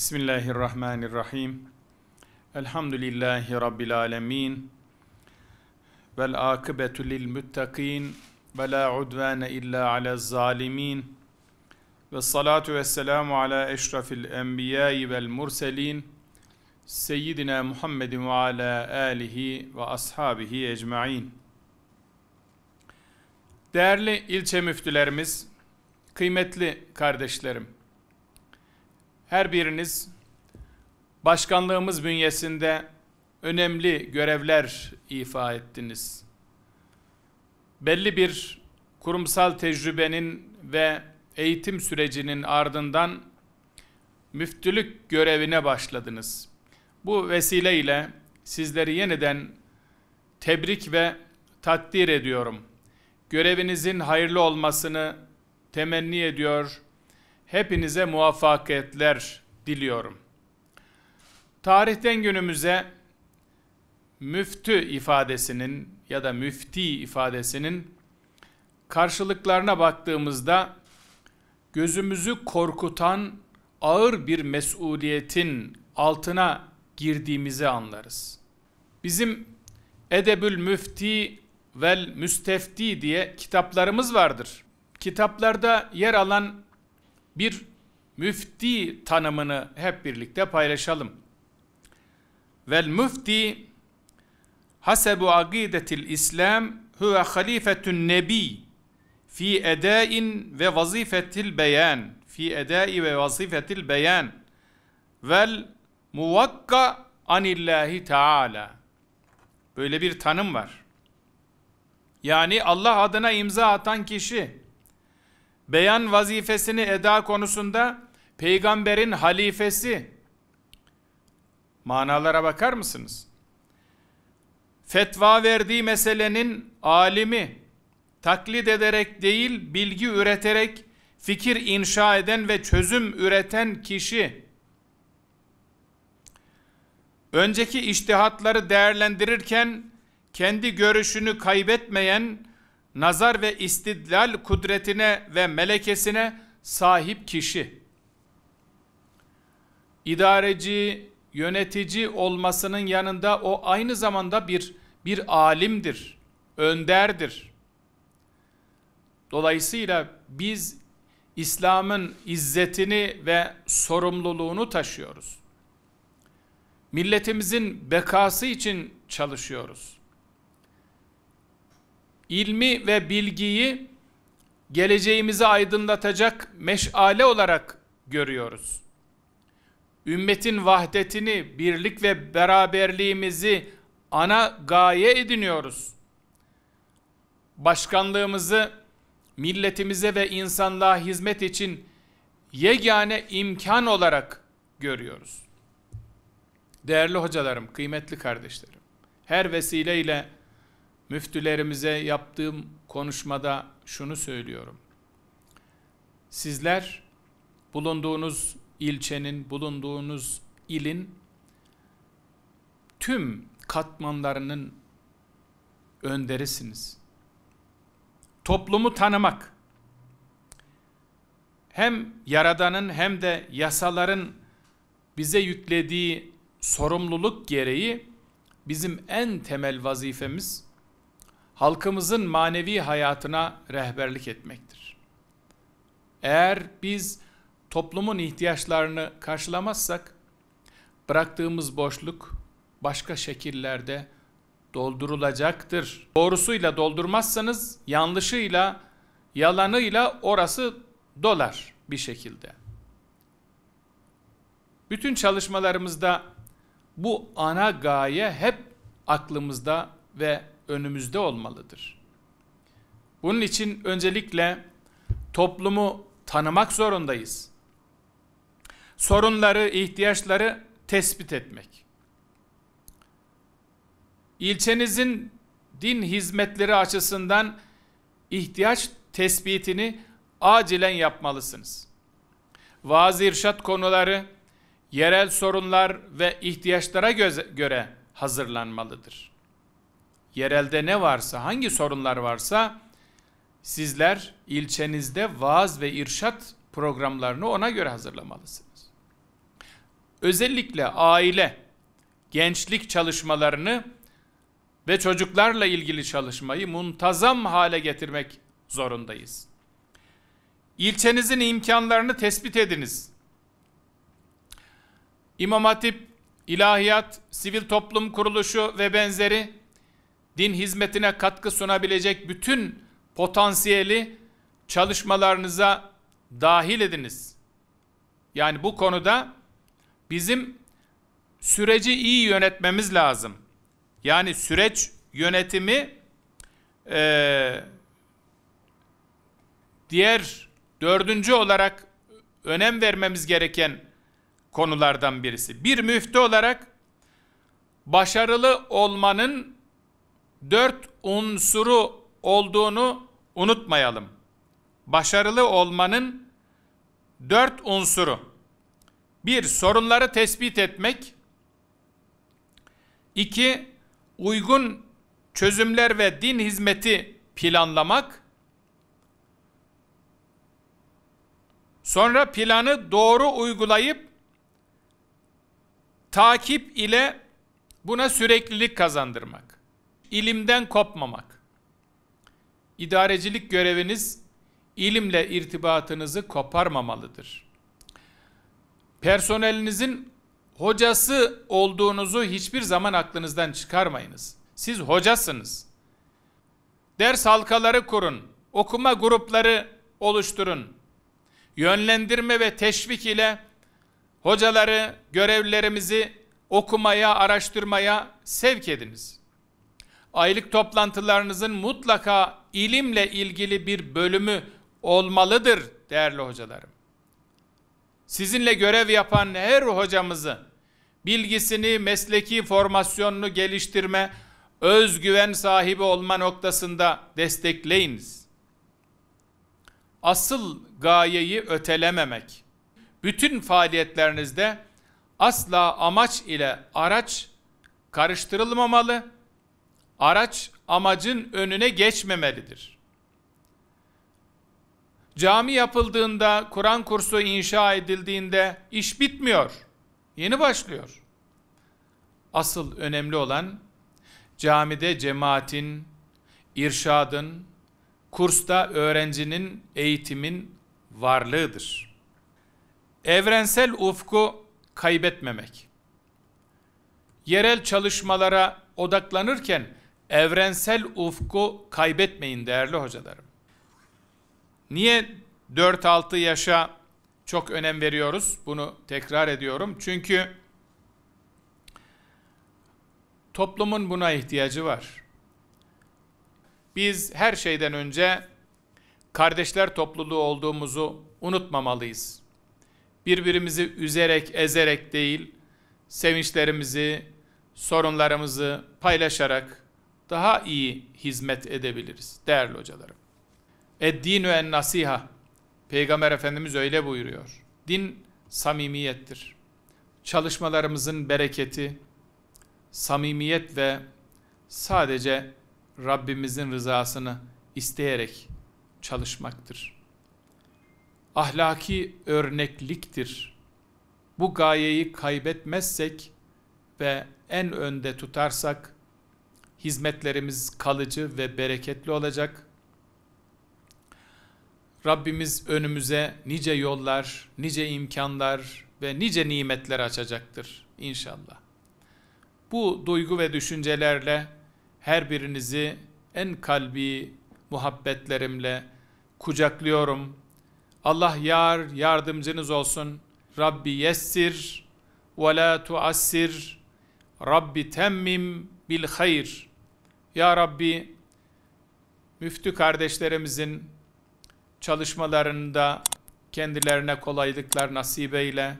Bismillahirrahmanirrahim. Elhamdülillahi Rabbil alemin. Vel akıbetu lil muttakin. Ve la udvane illa ala zalimin. Ve salatu ve selamu ala eşrafil enbiyayı vel murselin. Seyyidina Muhammedin ve ala alihi ve ashabihi ecmain. Değerli ilçe müftülerimiz, kıymetli kardeşlerim, her biriniz başkanlığımız bünyesinde önemli görevler ifa ettiniz. Belli bir kurumsal tecrübenin ve eğitim sürecinin ardından müftülük görevine başladınız. Bu vesileyle sizleri yeniden tebrik ve takdir ediyorum. Görevinizin hayırlı olmasını temenni ediyor Hepinize muvaffakiyetler diliyorum. Tarihten günümüze müftü ifadesinin ya da müfti ifadesinin karşılıklarına baktığımızda gözümüzü korkutan ağır bir mesuliyetin altına girdiğimizi anlarız. Bizim Edebül Müfti vel Müstefti diye kitaplarımız vardır. Kitaplarda yer alan bir müfti tanımını hep birlikte paylaşalım. Vel müfti hasebu akidetil İslam huve halifetün nebi fi edain ve vazifetil beyan fi edai ve vazifetil beyan vel muvakka anillahi teala böyle bir tanım var. Yani Allah adına imza atan kişi beyan vazifesini eda konusunda peygamberin halifesi manalara bakar mısınız? Fetva verdiği meselenin alimi taklit ederek değil bilgi üreterek fikir inşa eden ve çözüm üreten kişi önceki iştihatları değerlendirirken kendi görüşünü kaybetmeyen nazar ve istidlal kudretine ve melekesine sahip kişi idareci, yönetici olmasının yanında o aynı zamanda bir bir alimdir, önderdir. Dolayısıyla biz İslam'ın izzetini ve sorumluluğunu taşıyoruz. Milletimizin bekası için çalışıyoruz ilmi ve bilgiyi geleceğimizi aydınlatacak meşale olarak görüyoruz. Ümmetin vahdetini, birlik ve beraberliğimizi ana gaye ediniyoruz. Başkanlığımızı milletimize ve insanlığa hizmet için yegane imkan olarak görüyoruz. Değerli hocalarım, kıymetli kardeşlerim, her vesileyle müftülerimize yaptığım konuşmada şunu söylüyorum. Sizler bulunduğunuz ilçenin, bulunduğunuz ilin tüm katmanlarının önderisiniz. Toplumu tanımak hem yaradanın hem de yasaların bize yüklediği sorumluluk gereği bizim en temel vazifemiz halkımızın manevi hayatına rehberlik etmektir. Eğer biz toplumun ihtiyaçlarını karşılamazsak bıraktığımız boşluk başka şekillerde doldurulacaktır. Doğrusuyla doldurmazsanız yanlışıyla, yalanıyla orası dolar bir şekilde. Bütün çalışmalarımızda bu ana gaye hep aklımızda ve önümüzde olmalıdır. Bunun için öncelikle toplumu tanımak zorundayız. Sorunları, ihtiyaçları tespit etmek. İlçenizin din hizmetleri açısından ihtiyaç tespitini acilen yapmalısınız. Vaaz irşat konuları yerel sorunlar ve ihtiyaçlara göre hazırlanmalıdır yerelde ne varsa, hangi sorunlar varsa sizler ilçenizde vaaz ve irşat programlarını ona göre hazırlamalısınız. Özellikle aile, gençlik çalışmalarını ve çocuklarla ilgili çalışmayı muntazam hale getirmek zorundayız. İlçenizin imkanlarını tespit ediniz. İmam Hatip, İlahiyat, Sivil Toplum Kuruluşu ve benzeri din hizmetine katkı sunabilecek bütün potansiyeli çalışmalarınıza dahil ediniz. Yani bu konuda bizim süreci iyi yönetmemiz lazım. Yani süreç yönetimi e, diğer dördüncü olarak önem vermemiz gereken konulardan birisi. Bir müftü olarak başarılı olmanın dört unsuru olduğunu unutmayalım. Başarılı olmanın dört unsuru. Bir, sorunları tespit etmek. İki, uygun çözümler ve din hizmeti planlamak. Sonra planı doğru uygulayıp takip ile buna süreklilik kazandırmak ilimden kopmamak. İdarecilik göreviniz ilimle irtibatınızı koparmamalıdır. Personelinizin hocası olduğunuzu hiçbir zaman aklınızdan çıkarmayınız. Siz hocasınız. Ders halkaları kurun, okuma grupları oluşturun. Yönlendirme ve teşvik ile hocaları görevlerimizi okumaya, araştırmaya sevk ediniz. Aylık toplantılarınızın mutlaka ilimle ilgili bir bölümü olmalıdır değerli hocalarım. Sizinle görev yapan her hocamızı bilgisini, mesleki formasyonunu geliştirme, özgüven sahibi olma noktasında destekleyiniz. Asıl gayeyi ötelememek. Bütün faaliyetlerinizde asla amaç ile araç karıştırılmamalı Araç amacın önüne geçmemelidir. Cami yapıldığında, Kur'an kursu inşa edildiğinde iş bitmiyor. Yeni başlıyor. Asıl önemli olan camide cemaatin, irşadın, kursta öğrencinin, eğitimin varlığıdır. Evrensel ufku kaybetmemek. Yerel çalışmalara odaklanırken evrensel ufku kaybetmeyin değerli hocalarım. Niye 4-6 yaşa çok önem veriyoruz? Bunu tekrar ediyorum. Çünkü toplumun buna ihtiyacı var. Biz her şeyden önce kardeşler topluluğu olduğumuzu unutmamalıyız. Birbirimizi üzerek, ezerek değil, sevinçlerimizi, sorunlarımızı paylaşarak, daha iyi hizmet edebiliriz değerli hocalarım. Eddinü en nasiha. Peygamber Efendimiz öyle buyuruyor. Din samimiyettir. Çalışmalarımızın bereketi samimiyet ve sadece Rabbimizin rızasını isteyerek çalışmaktır. Ahlaki örnekliktir. Bu gayeyi kaybetmezsek ve en önde tutarsak hizmetlerimiz kalıcı ve bereketli olacak. Rabbimiz önümüze nice yollar, nice imkanlar ve nice nimetler açacaktır inşallah. Bu duygu ve düşüncelerle her birinizi en kalbi muhabbetlerimle kucaklıyorum. Allah yar yardımcınız olsun. Rabbi yessir ve la tuassir. Rabbi temmim bil hayr. Ya Rabbi müftü kardeşlerimizin çalışmalarında kendilerine kolaylıklar nasip eyle.